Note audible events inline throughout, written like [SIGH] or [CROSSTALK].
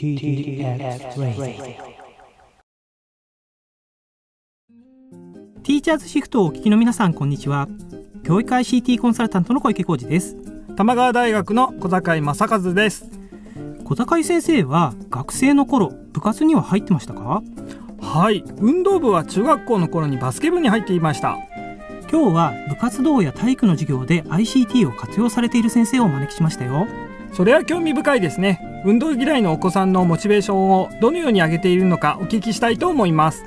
ティーチャーズシフトをお聞きの皆さんこんにちは教育 ICT コンサルタントの小池浩二です玉川大学の小坂井正和です小坂井先生は学生の頃部活には入ってましたかはい運動部は中学校の頃にバスケ部に入っていました今日は部活動や体育の授業で ICT を活用されている先生をお招きしましたよそれは興味深いですね運動嫌いのお子さんのモチベーションをどのように上げているのかお聞きしたいと思います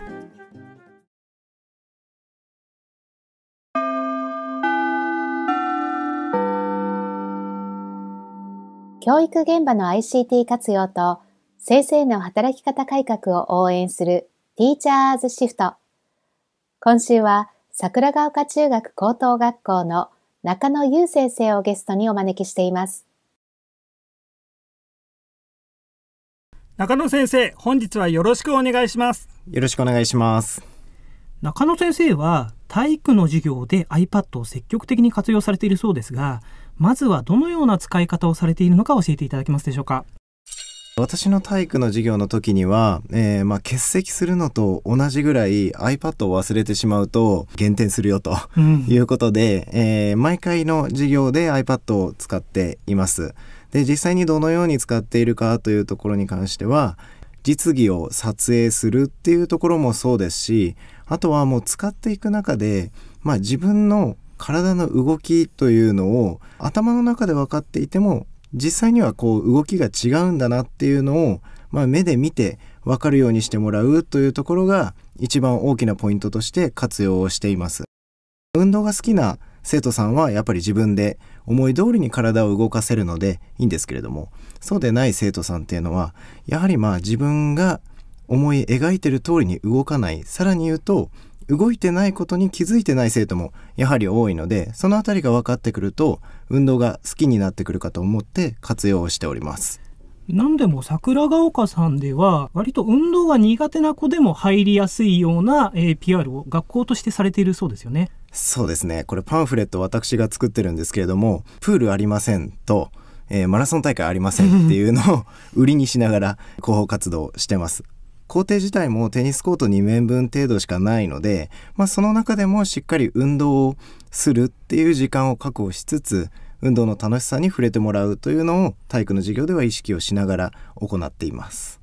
教育現場の ICT 活用と先生の働き方改革を応援するティーチャーズシフト今週は桜丘中学高等学校の中野優先生をゲストにお招きしています。中野先生本日はよろしくお願いしますよろしくお願いします中野先生は体育の授業で iPad を積極的に活用されているそうですがまずはどのような使い方をされているのか教えていただけますでしょうか私の体育の授業の時には、えー、まあ、欠席するのと同じぐらい iPad を忘れてしまうと減点するよということで、うん、えー、毎回の授業で iPad を使っています。で実際にどのように使っているかというところに関しては実技を撮影するっていうところもそうですしあとはもう使っていく中で、まあ、自分の体の動きというのを頭の中で分かっていても実際にはこう動きが違うんだなっていうのを、まあ、目で見て分かるようにしてもらうというところが一番大きなポイントとして活用をしています。運動が好きな生徒さんはやっぱり自分で思い通りに体を動かせるのでいいんですけれどもそうでない生徒さんっていうのはやはりまあ自分が思い描いてる通りに動かないさらに言うと動いてないことに気づいてない生徒もやはり多いのでその辺りが分かってくると運動が好きになってくるかと思って活用しております。何でも桜ヶ丘さんでは割と運動が苦手な子でも入りやすいような、PR を学校としてされているそうですよね。そうですねこれパンフレット私が作ってるんですけれども「プールありません」と「えー、マラソン大会ありません」っていうのを売りにしながら [LAUGHS] 広報活動してます。校庭自体もテニスコート2面分程度しかないので、まあ、その中でもしっかり運動をするっていう時間を確保しつつ運動の楽しさに触れてもらうというのを体育の授業では意識をしながら行っています。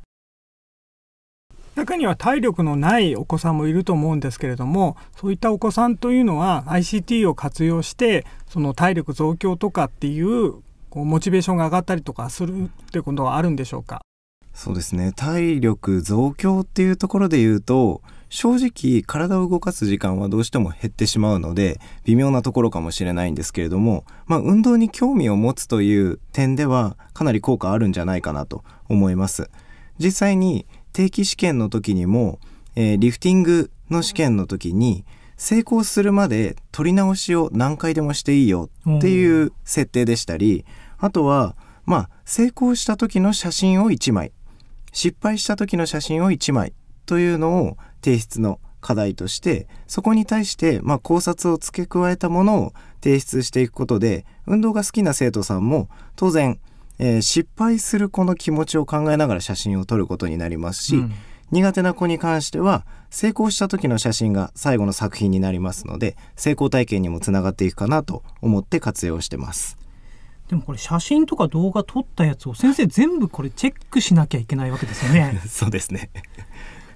中には体力のないお子さんもいると思うんですけれどもそういったお子さんというのは ICT を活用してその体力増強とかっていうこうモチベーションが上がったりとかするってことはあるんでしょうかそうですね体力増強っていうところで言うと正直体を動かす時間はどうしても減ってしまうので微妙なところかもしれないんですけれども、まあ、運動に興味を持つという点ではかなり効果あるんじゃないかなと思います。実際に定期試験の時にも、えー、リフティングの試験の時に成功するまで取り直しを何回でもしていいよっていう設定でしたり、あとはまあ成功した時の写真を1枚失敗した時の写真を1枚というのを提出の課題としてそこに対して、まあ、考察を付け加えたものを提出していくことで運動が好きな生徒さんも当然、えー、失敗する子の気持ちを考えながら写真を撮ることになりますし、うん、苦手な子に関しては成功した時の写真が最後の作品になりますので成功体験にもつながっていくかなと思って活用してます。でもこれ写真とか動画撮ったやつを先生全部これチェックしなきゃいけないわけですよね。[LAUGHS] そうですね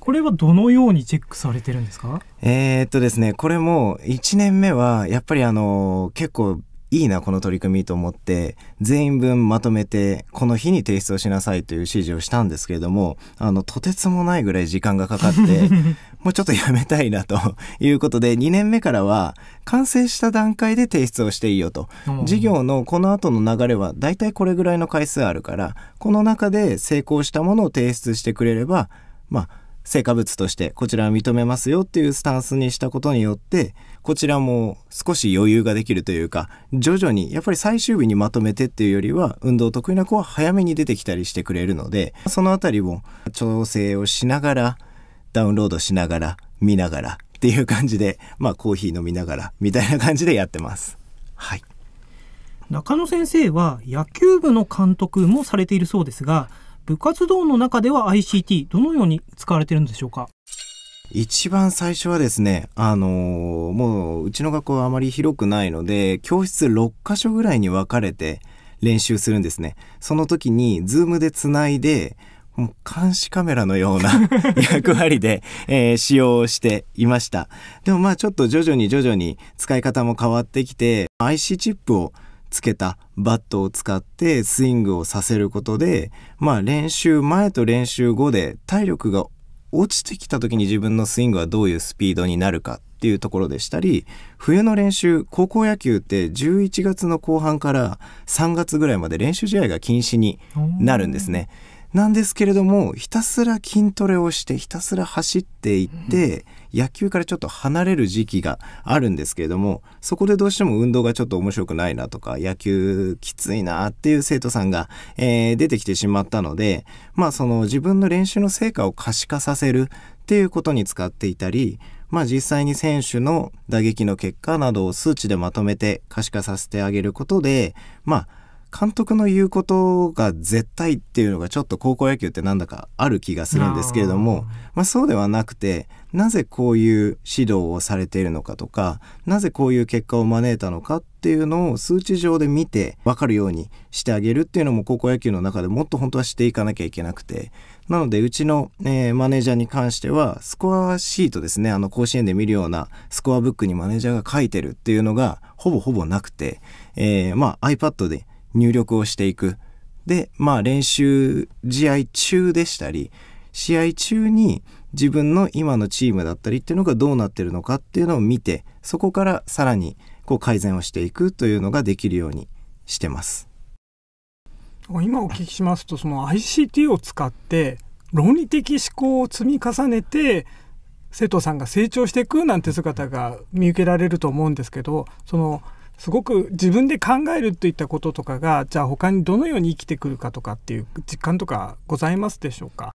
これはどのようにチェックされてるんですかえー、っとですねこれも1年目はやっぱりあの結構いいなこの取り組みと思って全員分まとめてこの日に提出をしなさいという指示をしたんですけれどもあのとてつもないぐらい時間がかかって [LAUGHS] もうちょっとやめたいなということで2年目からは完成した段階で提出をしていいよと、事業のこの後の流れはだいたいこれぐらいの回数あるからこの中で成功したものを提出してくれればまあ成果物としてこちらは認めますよっていうスタンスにしたことによってこちらも少し余裕ができるというか徐々にやっぱり最終日にまとめてっていうよりは運動得意な子は早めに出てきたりしてくれるのでその辺りを調整をしながらダウンロードしながら見ながらっていう感じでまあコーヒー飲みながらみたいな感じでやってます。はい中野先生は野球部の監督もされているそうですが部活動の中では ICT どのように使われてるんでしょうか一番最初はですね、あのー、もううちの学校はあまり広くないので、教室6箇所ぐらいに分かれて練習するんですね。その時に、ズームでつないで、もう監視カメラのような [LAUGHS] 役割で、えー、使用していました。でもまあちょっと徐々に徐々に使い方も変わってきて、IC チップをつけたバットを使ってスイングをさせることで、まあ練習前と練習後で体力が落ちてきた時に自分のスイングはどういうスピードになるかっていうところでしたり、冬の練習、高校野球って11月の後半から3月ぐらいまで練習試合が禁止になるんですね。なんですけれども、ひたすら筋トレをして、ひたすら走っていって、うん野球からちょっと離れる時期があるんですけれどもそこでどうしても運動がちょっと面白くないなとか野球きついなっていう生徒さんが、えー、出てきてしまったのでまあその自分の練習の成果を可視化させるっていうことに使っていたりまあ、実際に選手の打撃の結果などを数値でまとめて可視化させてあげることで、まあ、監督の言うことが絶対っていうのがちょっと高校野球ってなんだかある気がするんですけれども、まあ、そうではなくてなぜこういう指導をされているのかとかなぜこういう結果を招いたのかっていうのを数値上で見て分かるようにしてあげるっていうのも高校野球の中でもっと本当はしていかなきゃいけなくてなのでうちの、えー、マネージャーに関してはスコアシートですねあの甲子園で見るようなスコアブックにマネージャーが書いてるっていうのがほぼほぼなくて、えー、まあ iPad で入力をしていく。で、まあ練習試合中でしたり、試合中に自分の今のチームだったりっていうのがどうなってるのかっていうのを見て、そこからさらにこう改善をしていくというのができるようにしてます。今お聞きしますと、その ICT を使って論理的思考を積み重ねて、生徒さんが成長していくなんて姿が見受けられると思うんですけど、そのすごく自分で考えるといったこととかがじゃあ他にどのように生きてくるかとかっていう実感とかございますでしょうか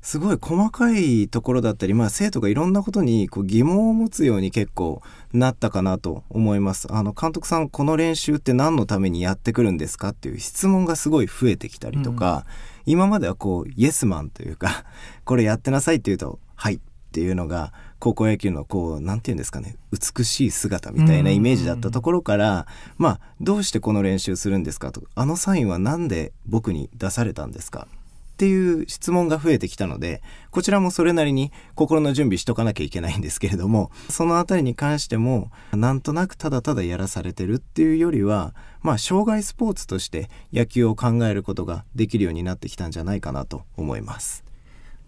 すごい細かいところだったり、まあ、生徒がいろんなことにこう疑問を持つように結構なったかなと思います。あの監督さんこの練習って何のためにやってくるんですかっていう質問がすごい増えてきたりとか、うん、今まではこうイエスマンというかこれやってなさいって言うとはいっていうのが高校野球のこう何て言うんですかね美しい姿みたいなイメージだったところから、まあどうしてこの練習するんですかとあのサインは何で僕に出されたんですかっていう質問が増えてきたのでこちらもそれなりに心の準備しとかなきゃいけないんですけれどもその辺りに関してもなんとなくただただやらされてるっていうよりはまあ障害スポーツとして野球を考えることができるようになってきたんじゃないかなと思います。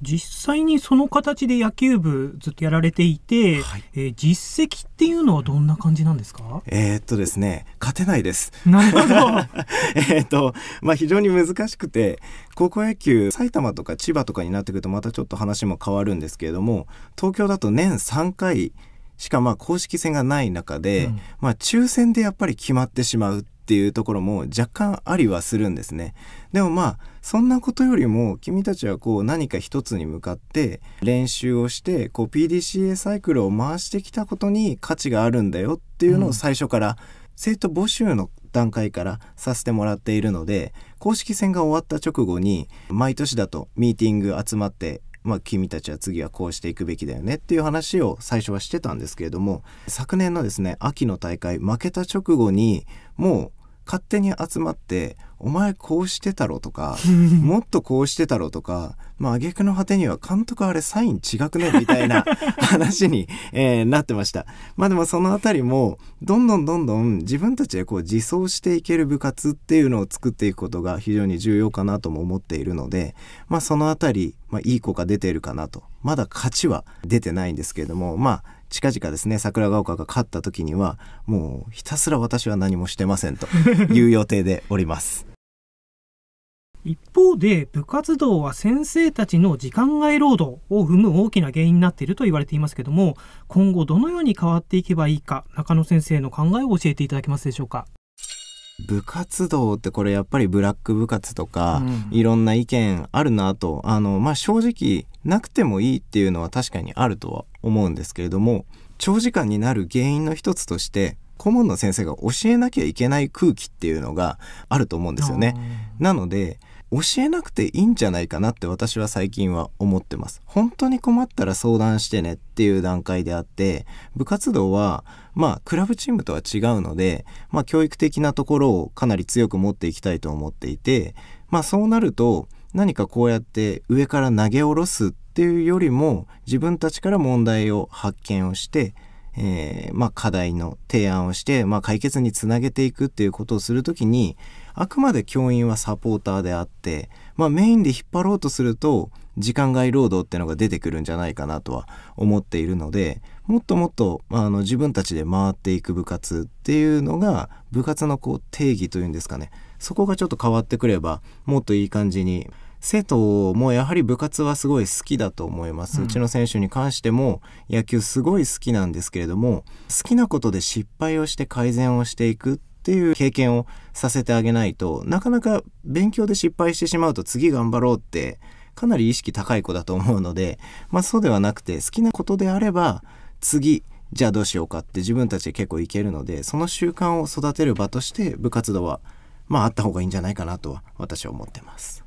実際にその形で野球部ずっとやられていて、はい、えー、実績っていうのはどんな感じなんですかえー、っとですね勝てないですなるほど [LAUGHS] えっとまあ非常に難しくて高校野球埼玉とか千葉とかになってくるとまたちょっと話も変わるんですけれども東京だと年3回しかまあ公式戦がない中で、うん、まあ抽選でやっぱり決まってしまうっていうところも若干ありはするんですねでもまあそんなことよりも君たちはこう何か一つに向かって練習をしてこう PDCA サイクルを回してきたことに価値があるんだよっていうのを最初から、生徒募集の段階からさせてもらっているので公式戦が終わった直後に毎年だとミーティング集まってまあ、君たちは次はこうしていくべきだよねっていう話を最初はしてたんですけれども昨年のですね秋の大会負けた直後にもう勝手に集まって「お前こうしてたろ」とか「[LAUGHS] もっとこうしてたろ」とかまあ挙句の果てには「監督あれサイン違くね」みたいな [LAUGHS] 話に、えー、なってました。まあでもその辺りもどんどんどんどん自分たちでこう自走していける部活っていうのを作っていくことが非常に重要かなとも思っているので、まあ、その辺り、まあ、いい子が出ているかなとまだ勝ちは出てないんですけれどもまあ近々ですね桜ヶ丘が勝った時にはもうひたすら私は何もしてませんという予定でおります [LAUGHS] 一方で部活動は先生たちの時間外労働を生む大きな原因になっていると言われていますけども今後どのように変わっていけばいいか中野先生の考えを教えていただけますでしょうか部活動ってこれやっぱりブラック部活とか、いろんな意見あるなとあの、まあ、正直なくてもいいっていうのは確かにあるとは思うんですけれども長時間になる原因の一つとして顧問の先生が教えなきゃいけない空気っていうのがあると思うんですよね。なので教えなくていいんじゃないかなって私は最近は思ってます。本当に困ったら相談してねっていう段階であって部活動はまあ、クラブチームとは違うので、まあ、教育的なところをかなり強く持っていきたいと思っていて、まあ、そうなると、何かこうやって上から投げ下ろすっていうよりも、自分たちから問題を発見をして、えー、まあ、課題の提案をして、まあ、解決につなげていくっていうことをするときに、あくまで教員はサポーターであって、まあ、メインで引っ張ろうとすると、時間外労働っていうのが出てくるんじゃないかなとは思っているので、もっともっとあの自分たちで回っていく部活っていうのが部活のこう定義というんですかねそこがちょっと変わってくればもっといい感じに生徒もやはり部活はすごい好きだと思います、うちの選手に関しても野球すごい好きなんですけれども好きなことで失敗をして改善をしていくっていう経験をさせてあげないとなかなか勉強で失敗してしまうと次頑張ろうってかなり意識高い子だと思うので、まあ、そうではなくて好きなことであれば次じゃあどうしようかって自分たちで結構いけるのでその習慣を育てる場として部活動はまああった方がいいんじゃないかなとは私は思ってます。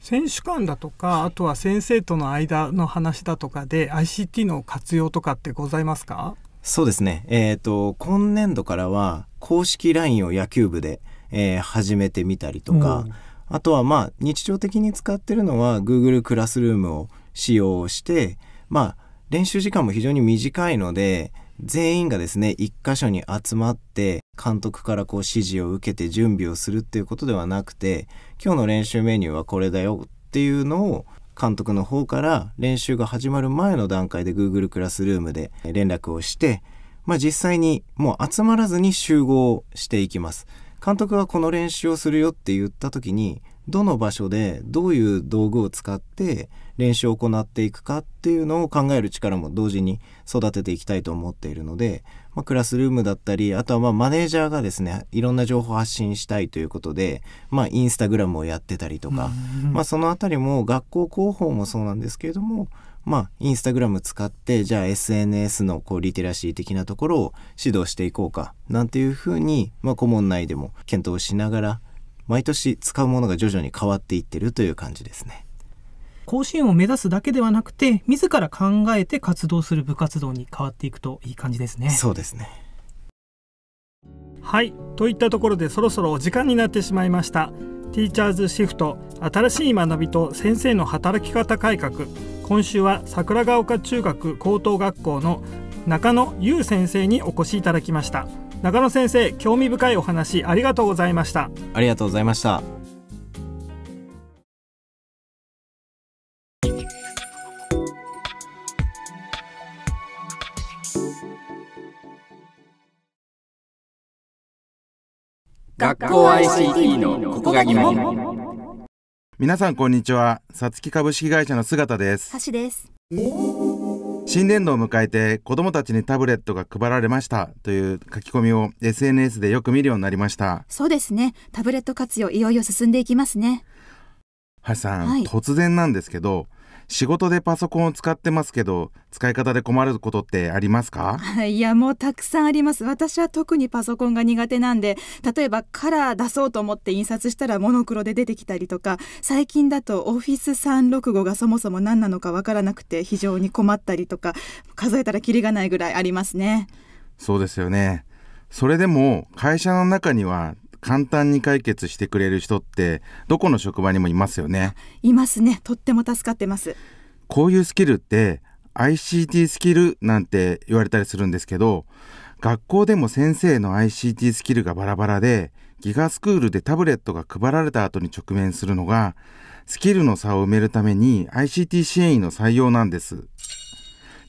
選手間だとかあとは先生との間の話だとかで ICT の活用とかってございますかそうですね、えーと、今年度からは公式 LINE を野球部で、えー、始めてみたりとか、うん、あとはまあ日常的に使ってるのは Google クラスルームを使用して、まあ、練習時間も非常に短いので、全員がですね、一箇所に集まって、監督からこう指示を受けて準備をするっていうことではなくて、今日の練習メニューはこれだよっていうのを、監督の方から練習が始まる前の段階で Google クラスルームで連絡をして、まあ、実際にもう集まらずに集合していきます。監督がこの練習をするよって言った時にどの場所でどういう道具を使って練習を行っていくかっていうのを考える力も同時に育てていきたいと思っているので、まあ、クラスルームだったりあとはまマネージャーがですねいろんな情報発信したいということで、まあ、インスタグラムをやってたりとか、まあ、その辺りも学校広報もそうなんですけれども、まあ、インスタグラム使ってじゃあ SNS のこうリテラシー的なところを指導していこうかなんていうふうに、まあ、顧問内でも検討しながら毎年使うものが徐々に変わっていってるという感じですね。甲子園を目指すだけではなくて自ら考えて活動する部活動に変わっていくといい感じですね。そうですねはいといったところでそろそろお時間になってしまいました。ティーチャーズシフト新しい学びと先生の働き方改革今週は桜ヶ丘中学高等学校の中野優先生にお越しいただきました。中野先生興味深いお話ありがとうございましたありがとうございました学校 ICT のここが疑問皆さんこんにちはさつき株式会社の姿です橋です新年度を迎えて子どもたちにタブレットが配られましたという書き込みを SNS でよく見るようになりましたそうですねタブレット活用いよいよ進んでいきますね橋さん、はい、突然なんですけど仕事でパソコンを使ってますけど使い方で困ることってありますかいやもうたくさんあります私は特にパソコンが苦手なんで例えばカラー出そうと思って印刷したらモノクロで出てきたりとか最近だとオフィス365がそもそも何なのかわからなくて非常に困ったりとか数えたらキリがないぐらいありますねそうですよねそれでも会社の中には簡単に解決してくれる人ってどこの職場にもいますよねいますねとっても助かってますこういうスキルって ICT スキルなんて言われたりするんですけど学校でも先生の ICT スキルがバラバラでギガスクールでタブレットが配られた後に直面するのがスキルの差を埋めるために ICT 支援員の採用なんです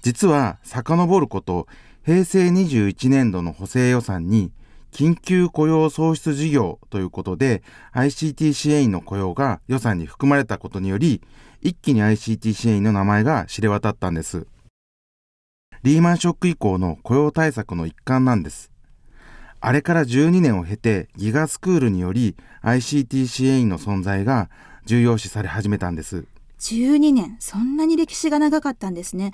実は遡ること平成21年度の補正予算に緊急雇用創出事業ということで、ICT 支援員の雇用が予算に含まれたことにより、一気に ICT 支援員の名前が知れ渡ったんです。リーマンショック以降の雇用対策の一環なんです。あれから12年を経て、ギガスクールにより ICT 支援員の存在が重要視され始めたんです。12年、そんなに歴史が長かったんですね。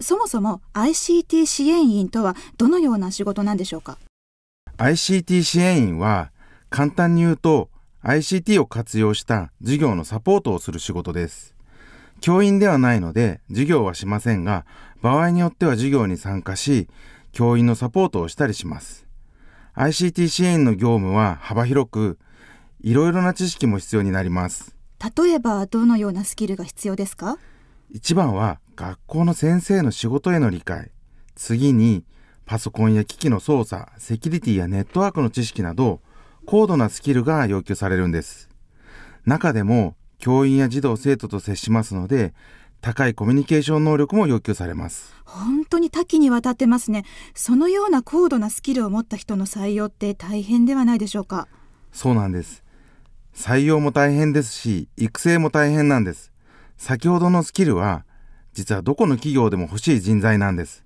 そもそも ICT 支援員とはどのような仕事なんでしょうか ICT 支援員は簡単に言うと ICT を活用した授業のサポートをする仕事です。教員ではないので授業はしませんが場合によっては授業に参加し教員のサポートをしたりします。ICT 支援の業務は幅広くいろいろな知識も必要になります。例えばどのようなスキルが必要ですか一番は学校の先生の仕事への理解次にパソコンや機器の操作、セキュリティやネットワークの知識など、高度なスキルが要求されるんです。中でも、教員や児童生徒と接しますので、高いコミュニケーション能力も要求されます本当に多岐にわたってますねそのような高度なスキルを持った人の採用って大変ではないでしょうかそうなんです採用も大変ですし育成も大変なんです先ほどのスキルは実はどこの企業でも欲しい人材なんです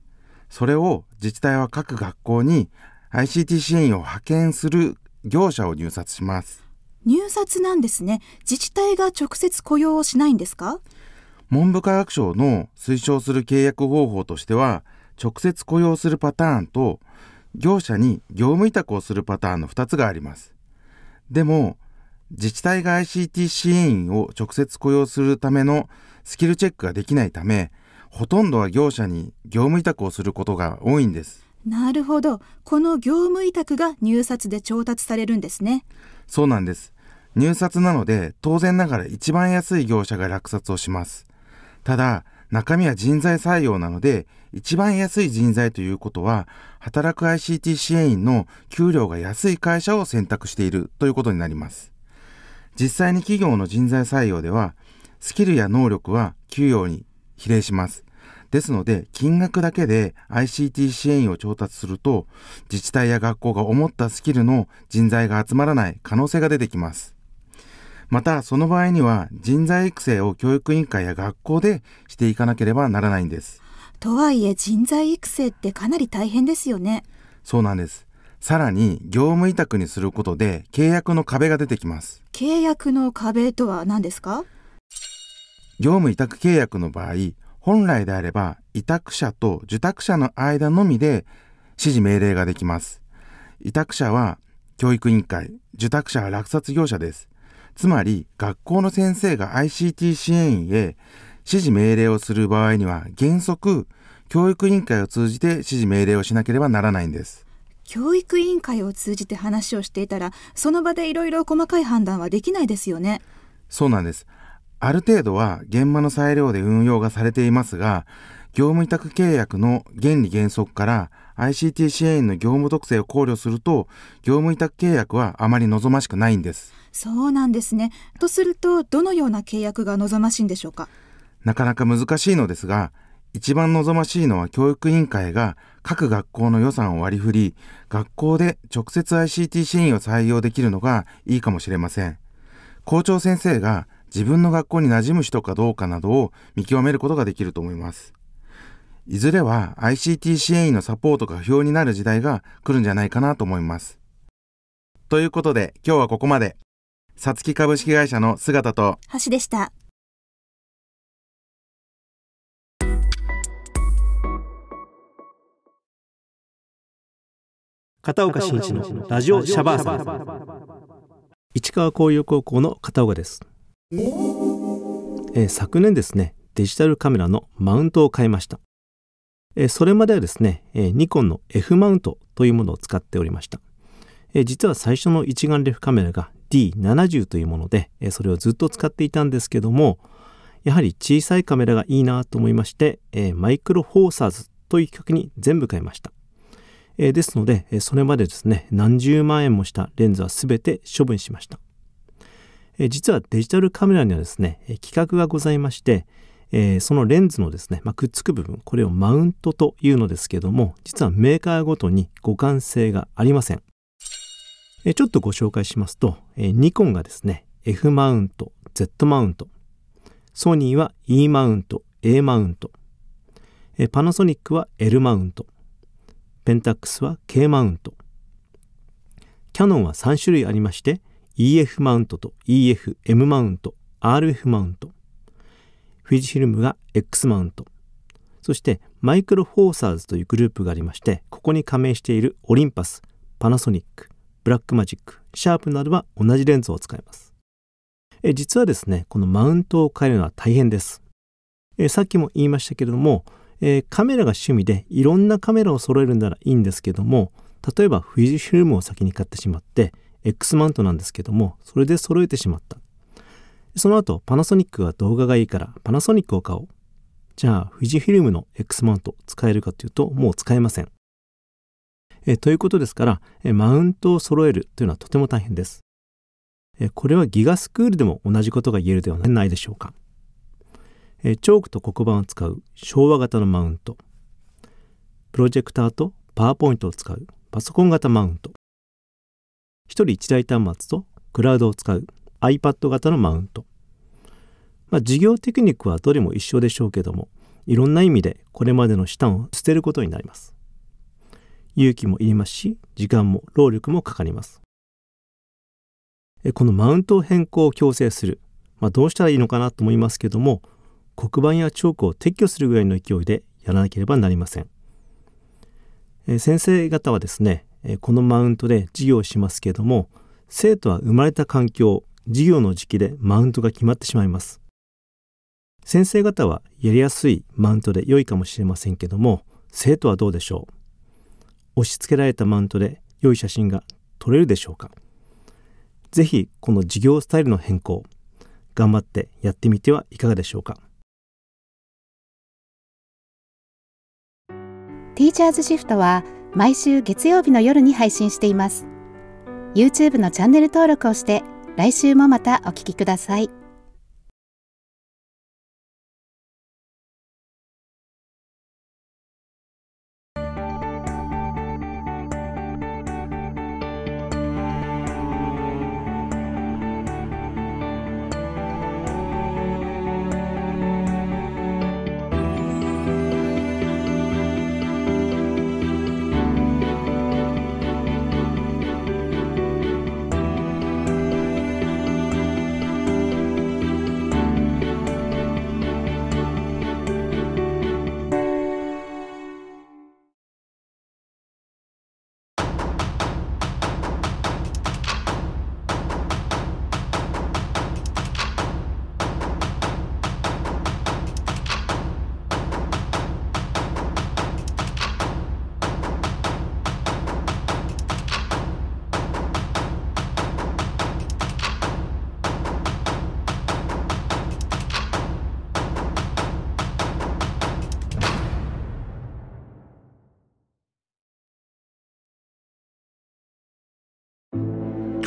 それを自治体は各学校に ICT 支援を派遣する業者を入札します入札なんですね自治体が直接雇用をしないんですか文部科学省の推奨する契約方法としては直接雇用するパターンと業者に業務委託をするパターンの2つがありますでも自治体が ICT 支援員を直接雇用するためのスキルチェックができないためほとんどは業者に業務委託をすることが多いんですなるほどこの業務委託が入札で調達されるんですねそうなんです入札なので当然ながら一番安い業者が落札をしますただ中身は人材採用なので一番安い人材ということは働く ICT 支援員の給料が安い会社を選択しているということになります実際に企業の人材採用ではスキルや能力は給与に比例します。ですので、金額だけで ICT 支援を調達すると、自治体や学校が思ったスキルの人材が集まらない可能性が出てきます。また、その場合には人材育成を教育委員会や学校でしていかなければならないんです。とはいえ、人材育成ってかなり大変ですよね。そうなんです。さらに、業務委託にすることで契約の壁が出てきます。契約の壁とは何ですか業務委託契約の場合、本来であれば委託者と受託者の間のみで指示命令ができます。委託者は教育委員会、受託者は落札業者です。つまり学校の先生が ICT 支援員へ指示命令をする場合には原則教育委員会を通じて指示命令をしなければならないんです。教育委員会を通じて話をしていたらその場でいろいろ細かい判断はできないですよね。そうなんです。ある程度は現場の裁量で運用がされていますが、業務委託契約の原理原則から ICT 支援の業務特性を考慮すると、業務委託契約はあまり望ましくないんです。そうなんですね。とすると、どのような契約が望ましいんでしょうかなかなか難しいのですが、一番望ましいのは教育委員会が各学校の予算を割り振り、学校で直接 ICT 支援を採用できるのがいいかもしれません。校長先生が自分の学校に馴染む人かどうかなどを見極めることができると思います。いずれは ICT 支援員のサポートが不要になる時代が来るんじゃないかなと思います。ということで今日はここまで。さつき株式会社の姿と橋でした。片岡真一のラジオシャバーサ市川工業高校の片岡です。え昨年ですねデジタルカメラのマウントを買いました、えそれまではですね、えニコンの F マウントというものを使っておりました、え実は最初の一眼レフカメラが D70 というもので、えそれをずっと使っていたんですけどもやはり小さいカメラがいいなと思いまして、えマイクロフォーサーズという企画に全部買いました、えですので、えそれまでですね何十万円もしたレンズは全て処分しましたえ実はデジタルカメラにはですね、規格がございまして、えそのレンズのですね、まあ、くっつく部分、これをマウントというのですけども、実はメーカーごとに互換性がありません。えちょっとご紹介しますと、えニコンがですね、F マウント、Z マウント、ソニーは E マウント、A マウント、えパナソニックは L マウント、ペンタックスは K マウント、キャノンは3種類ありまして、EF マウントと EFM マウント、RF マウント、フィジフィルムが X マウント、そしてマイクロフォーサーズというグループがありまして、ここに加盟しているオリンパス、パナソニック、ブラックマジック、シャープなどは同じレンズを使います。え実はですね、このマウントを変えるのは大変です。えさっきも言いましたけれども、えカメラが趣味でいろんなカメラを揃えるならいいんですけども、例えばフィジフィルムを先に買ってしまって、X マウントなんですけども、それで揃えてしまった。その後、パナソニックは動画がいいから、パナソニックを買おう。じゃあ、富士フィルムの X マウント使えるかというと、もう使えません。えということですから、えマウントを揃えるというのはとても大変です。えこれはギガスクールでも同じことが言えるではないでしょうか。えチョークと黒板を使う昭和型のマウント。プロジェクターとパワーポイントを使うパソコン型マウント。1人1台端末とクラウドを使う iPad 型のマウント。まあ、事業テクニックはどれも一緒でしょうけども、いろんな意味でこれまでの資産を捨てることになります。勇気もいりますし、時間も労力もかかります。このマウント変更を強制する。まあ、どうしたらいいのかなと思いますけども、黒板やチョークを撤去するぐらいの勢いでやらなければなりません。え先生方はですね、えこのマウントで授業をしますけども生徒は生まれた環境授業の時期でマウントが決まってしまいます先生方はやりやすいマウントで良いかもしれませんけども生徒はどうでしょう押し付けられたマウントで良い写真が撮れるでしょうか是非この授業スタイルの変更頑張ってやってみてはいかがでしょうかティーチャーズシフトは「毎週月曜日の夜に配信しています YouTube のチャンネル登録をして来週もまたお聴きください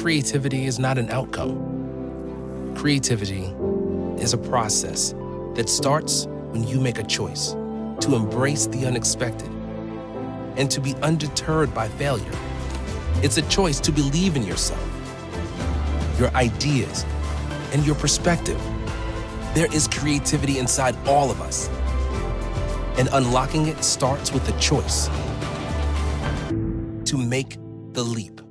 creativity is not an outcome. Creativity is a process that starts when you make a choice to embrace the unexpected and to be undeterred by failure. It's a choice to believe in yourself, your ideas, and your perspective. There is creativity inside all of us, and unlocking it starts with a choice to make the leap.